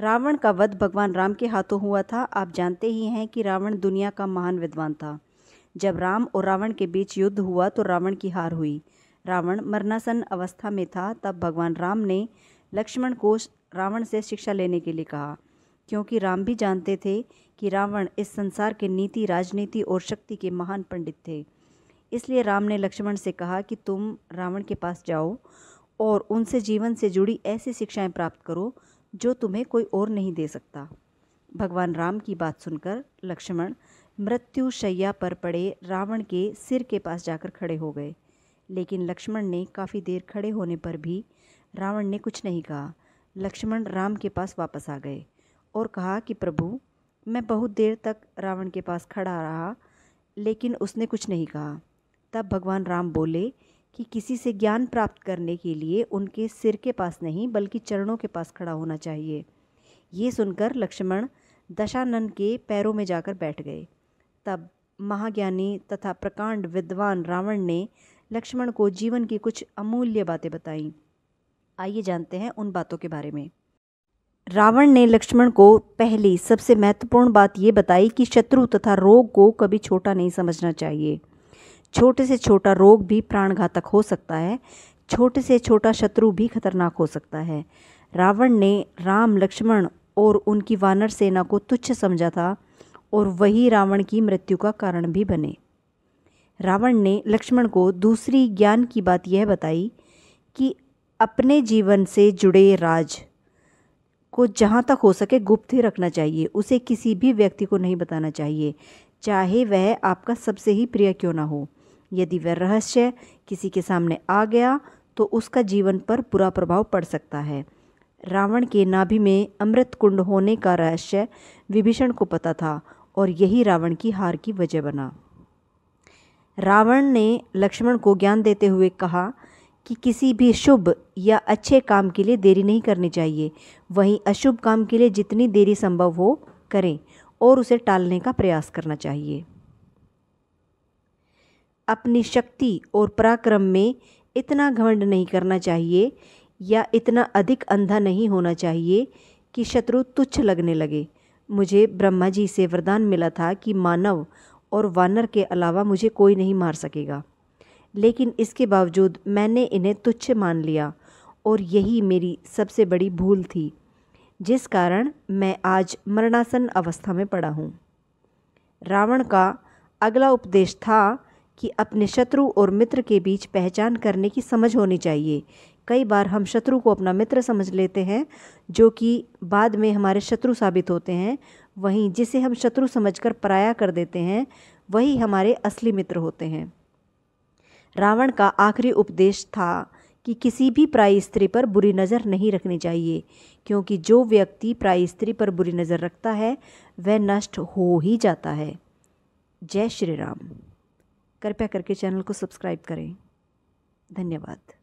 रावण का वध भगवान राम के हाथों हुआ था आप जानते ही हैं कि रावण दुनिया का महान विद्वान था जब राम और रावण के बीच युद्ध हुआ तो रावण की हार हुई रावण मरणासन अवस्था में था तब भगवान राम ने लक्ष्मण को रावण से शिक्षा लेने के लिए कहा क्योंकि राम भी जानते थे कि रावण इस संसार के नीति राजनीति और शक्ति के महान पंडित थे इसलिए राम ने लक्ष्मण से कहा कि तुम रावण के पास जाओ और उनसे जीवन से जुड़ी ऐसी शिक्षाएं प्राप्त करो जो तुम्हें कोई और नहीं दे सकता भगवान राम की बात सुनकर लक्ष्मण मृत्यु शैया पर पड़े रावण के सिर के पास जाकर खड़े हो गए लेकिन लक्ष्मण ने काफ़ी देर खड़े होने पर भी रावण ने कुछ नहीं कहा लक्ष्मण राम के पास वापस आ गए और कहा कि प्रभु मैं बहुत देर तक रावण के पास खड़ा रहा लेकिन उसने कुछ नहीं कहा तब भगवान राम बोले कि किसी से ज्ञान प्राप्त करने के लिए उनके सिर के पास नहीं बल्कि चरणों के पास खड़ा होना चाहिए ये सुनकर लक्ष्मण दशानन के पैरों में जाकर बैठ गए तब महाज्ञानी तथा प्रकांड विद्वान रावण ने लक्ष्मण को जीवन की कुछ अमूल्य बातें बताईं आइए जानते हैं उन बातों के बारे में रावण ने लक्ष्मण को पहली सबसे महत्वपूर्ण बात ये बताई कि शत्रु तथा रोग को कभी छोटा नहीं समझना चाहिए छोटे से छोटा रोग भी प्राणघातक हो सकता है छोटे से छोटा शत्रु भी खतरनाक हो सकता है रावण ने राम लक्ष्मण और उनकी वानर सेना को तुच्छ समझा था और वही रावण की मृत्यु का कारण भी बने रावण ने लक्ष्मण को दूसरी ज्ञान की बात यह बताई कि अपने जीवन से जुड़े राज को जहाँ तक हो सके गुप्त ही रखना चाहिए उसे किसी भी व्यक्ति को नहीं बताना चाहिए चाहे वह आपका सबसे ही प्रिय क्यों ना हो यदि वह रहस्य किसी के सामने आ गया तो उसका जीवन पर बुरा प्रभाव पड़ सकता है रावण के नाभि में अमृत कुंड होने का रहस्य विभीषण को पता था और यही रावण की हार की वजह बना रावण ने लक्ष्मण को ज्ञान देते हुए कहा कि किसी भी शुभ या अच्छे काम के लिए देरी नहीं करनी चाहिए वहीं अशुभ काम के लिए जितनी देरी संभव हो करें और उसे टालने का प्रयास करना चाहिए अपनी शक्ति और पराक्रम में इतना घमंड नहीं करना चाहिए या इतना अधिक अंधा नहीं होना चाहिए कि शत्रु तुच्छ लगने लगे मुझे ब्रह्मा जी से वरदान मिला था कि मानव और वानर के अलावा मुझे कोई नहीं मार सकेगा लेकिन इसके बावजूद मैंने इन्हें तुच्छ मान लिया और यही मेरी सबसे बड़ी भूल थी जिस कारण मैं आज मरणासन अवस्था में पड़ा हूँ रावण का अगला उपदेश था कि अपने शत्रु और मित्र के बीच पहचान करने की समझ होनी चाहिए कई बार हम शत्रु को अपना मित्र समझ लेते हैं जो कि बाद में हमारे शत्रु साबित होते हैं वहीं जिसे हम शत्रु समझकर पराया कर देते हैं वही हमारे असली मित्र होते हैं रावण का आखिरी उपदेश था कि किसी भी प्राय स्त्री पर बुरी नज़र नहीं रखनी चाहिए क्योंकि जो व्यक्ति प्राय स्त्री पर बुरी नज़र रखता है वह नष्ट हो ही जाता है जय श्री राम कृपया करके चैनल को सब्सक्राइब करें धन्यवाद